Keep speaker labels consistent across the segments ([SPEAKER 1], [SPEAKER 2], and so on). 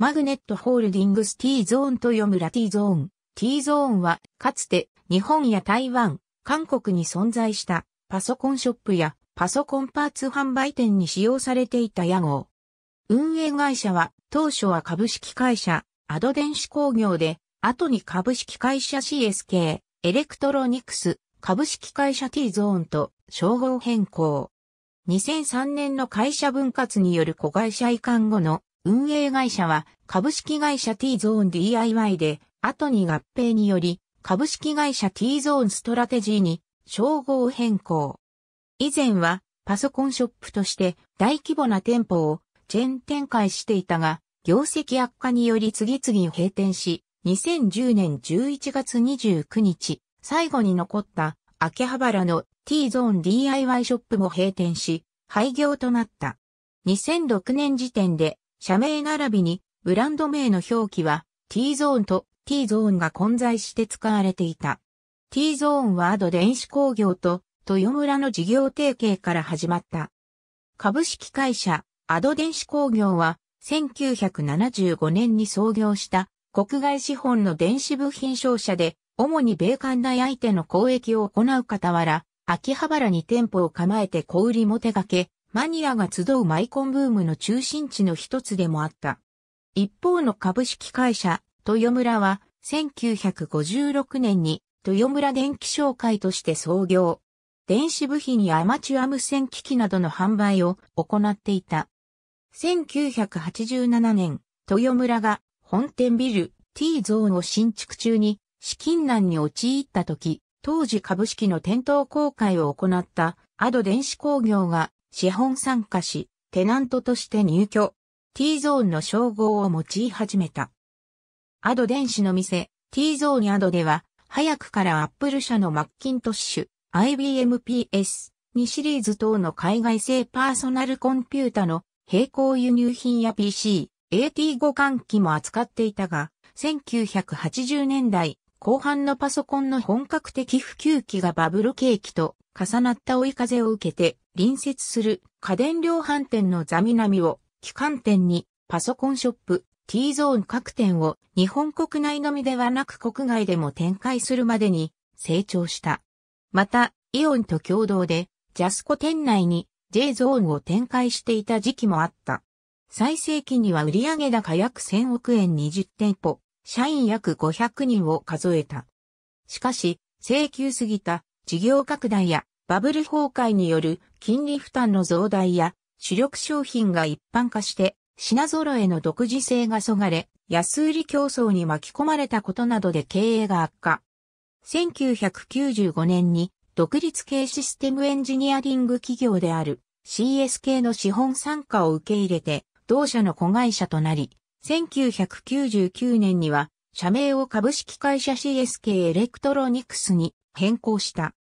[SPEAKER 1] マグネットホールディングス T ゾーンと読むラ T ゾーン。T ゾーンは、かつて、日本や台湾、韓国に存在した、パソコンショップや、パソコンパーツ販売店に使用されていた屋号。運営会社は、当初は株式会社、アド電子工業で、後に株式会社 CSK、エレクトロニクス、株式会社 T ゾーンと、称号変更。2003年の会社分割による子会社移管後の運営会社は株式会社 T ゾーン DIY で、後に合併により、株式会社 T ゾーンストラテジーに称号変更。以前はパソコンショップとして大規模な店舗をチェーン展開していたが、業績悪化により次々閉店し、2010年11月29日、最後に残った秋葉原の T ゾーン DIY ショップも閉店し、廃業となった。2006年時点で社名並びにブランド名の表記は T ゾーンと T ゾーンが混在して使われていた。T ゾーンはアド電子工業と豊村の事業提携から始まった。株式会社アド電子工業は1975年に創業した国外資本の電子部品商社で主に米韓大相手の交易を行う傍ら秋葉原に店舗を構えて小売りも手掛けマニアが集うマイコンブームの中心地の一つでもあった。一方の株式会社、豊村は、1956年に、豊村電気商会として創業。電子部品やアマチュア無線機器などの販売を行っていた。1987年、豊村が本店ビル T ゾーンを新築中に資金難に陥った時、当時株式の店頭公開を行ったアド電子工業が資本参加し、テナントとして入居、T ゾーンの称号を用い始めた。アド電子の店、T ゾーンアドでは、早くからアップル社のマッキントッシュ、IBM PS、2シリーズ等の海外製パーソナルコンピュータの並行輸入品や PC、AT 互換機も扱っていたが、1980年代後半のパソコンの本格的普及期がバブル景気と重なった追い風を受けて、隣接する家電量販店のザミナミを機関店にパソコンショップ T ゾーン各店を日本国内のみではなく国外でも展開するまでに成長した。また、イオンと共同でジャスコ店内に J ゾーンを展開していた時期もあった。最盛期には売上高約1000億円20店舗、社員約500人を数えた。しかし、請求すぎた事業拡大やバブル崩壊による金利負担の増大や主力商品が一般化して品揃えの独自性がそがれ、安売り競争に巻き込まれたことなどで経営が悪化。1995年に独立系システムエンジニアリング企業である CSK の資本参加を受け入れて同社の子会社となり、1999年には社名を株式会社 CSK エレクトロニクスに変更した。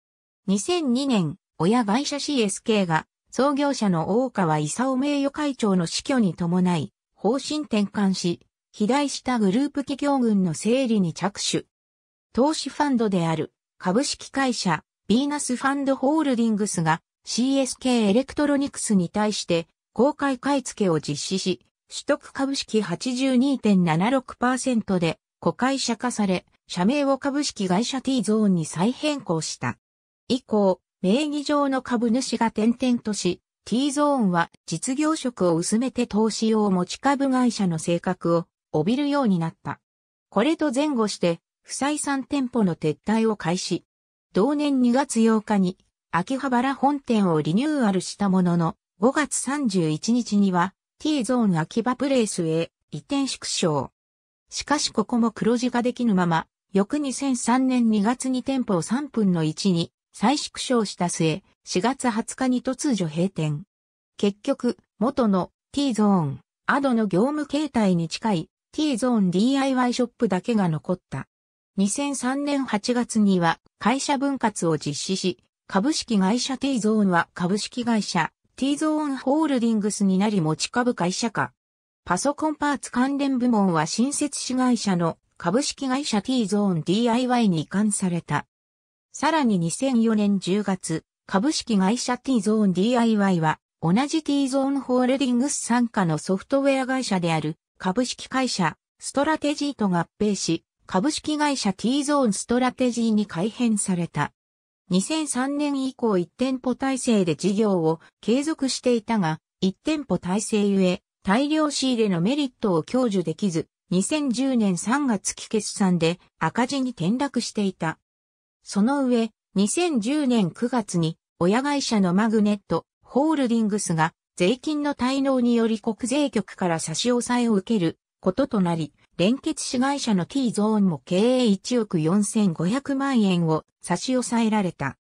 [SPEAKER 1] 2002年、親会社 CSK が創業者の大川勲名誉会長の死去に伴い、方針転換し、肥大したグループ企業群の整理に着手。投資ファンドである株式会社ビーナスファンドホールディングスが CSK エレクトロニクスに対して公開買い付けを実施し、取得株式82.76%で子会社化され、社名を株式会社 T ゾーンに再変更した。以降、名義上の株主が転々とし、T ゾーンは実業職を薄めて投資用持ち株会社の性格を帯びるようになった。これと前後して、不採算店舗の撤退を開始。同年2月8日に、秋葉原本店をリニューアルしたものの、5月31日には、T ゾーン秋葉プレイスへ移転縮小。しかしここも黒字ができぬまま、翌2003年2月に店舗を3分の1に再縮小した末、4月20日に突如閉店。結局、元の T ゾーン、アドの業務形態に近い T ゾーン DIY ショップだけが残った。2003年8月には会社分割を実施し、株式会社 T ゾーンは株式会社 T ゾーンホールディングスになり持ち株会社化。パソコンパーツ関連部門は新設子会社の株式会社 T ゾーン DIY に移管された。さらに2004年10月、株式会社 T ゾーン DIY は、同じ T ゾーンホールディングス参加のソフトウェア会社である株式会社ストラテジーと合併し、株式会社 T ゾーンストラテジーに改編された。2003年以降1店舗体制で事業を継続していたが、1店舗体制ゆえ、大量仕入れのメリットを享受できず、2010年3月期決算で赤字に転落していた。その上、2010年9月に親会社のマグネット、ホールディングスが税金の滞納により国税局から差し押さえを受けることとなり、連結子会社の T ゾーンも経営1億4500万円を差し押さえられた。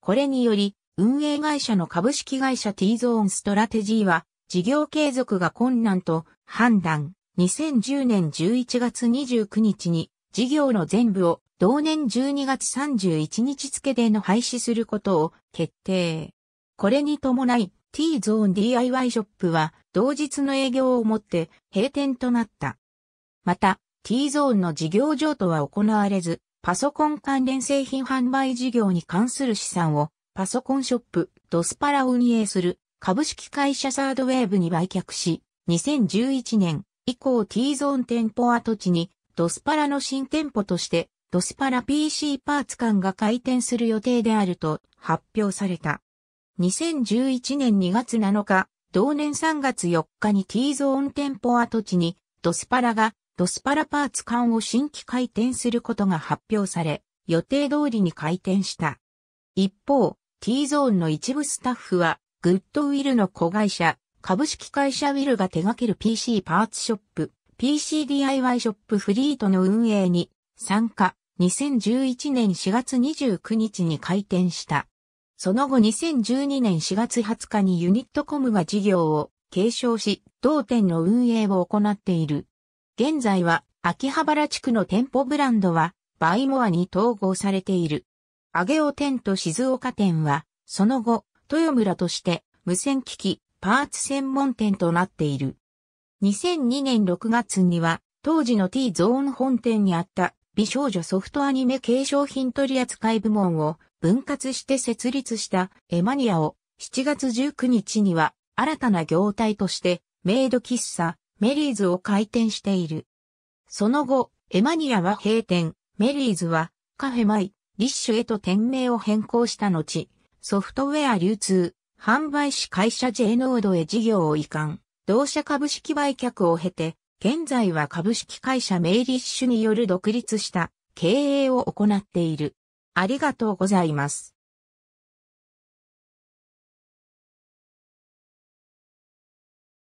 [SPEAKER 1] これにより、運営会社の株式会社 T ゾーンストラテジーは、事業継続が困難と判断、2010年11月29日に事業の全部を同年12月31日付での廃止することを決定。これに伴い T ゾーン DIY ショップは同日の営業をもって閉店となった。また T ゾーンの事業譲渡は行われず、パソコン関連製品販売事業に関する資産をパソコンショップドスパラを運営する株式会社サードウェーブに売却し、2011年以降 T ゾーン店舗跡地にドスパラの新店舗として、ドスパラ PC パーツ館が開店する予定であると発表された。2011年2月7日、同年3月4日に T ゾーン店舗跡地に、ドスパラが、ドスパラパーツ館を新規開店することが発表され、予定通りに開店した。一方、T ゾーンの一部スタッフは、グッドウィルの子会社、株式会社ウィルが手掛ける PC パーツショップ、PCDIY ショップフリートの運営に参加、2011年4月29日に開店した。その後2012年4月20日にユニットコムが事業を継承し、同店の運営を行っている。現在は秋葉原地区の店舗ブランドはバイモアに統合されている。上げ尾店と静岡店は、その後、豊村として無線機器、パーツ専門店となっている。2002年6月には、当時の T ゾーン本店にあった美少女ソフトアニメ継承品取扱部門を分割して設立したエマニアを7月19日には新たな業態としてメイド喫茶メリーズを開店している。その後、エマニアは閉店、メリーズはカフェマイ、リッシュへと店名を変更した後、ソフトウェア流通、販売し会社 J ノードへ事業を移管。同社株式売却を経て、現在は株式会社メイリッシュによる独立した経営を行っている。ありがとうございます。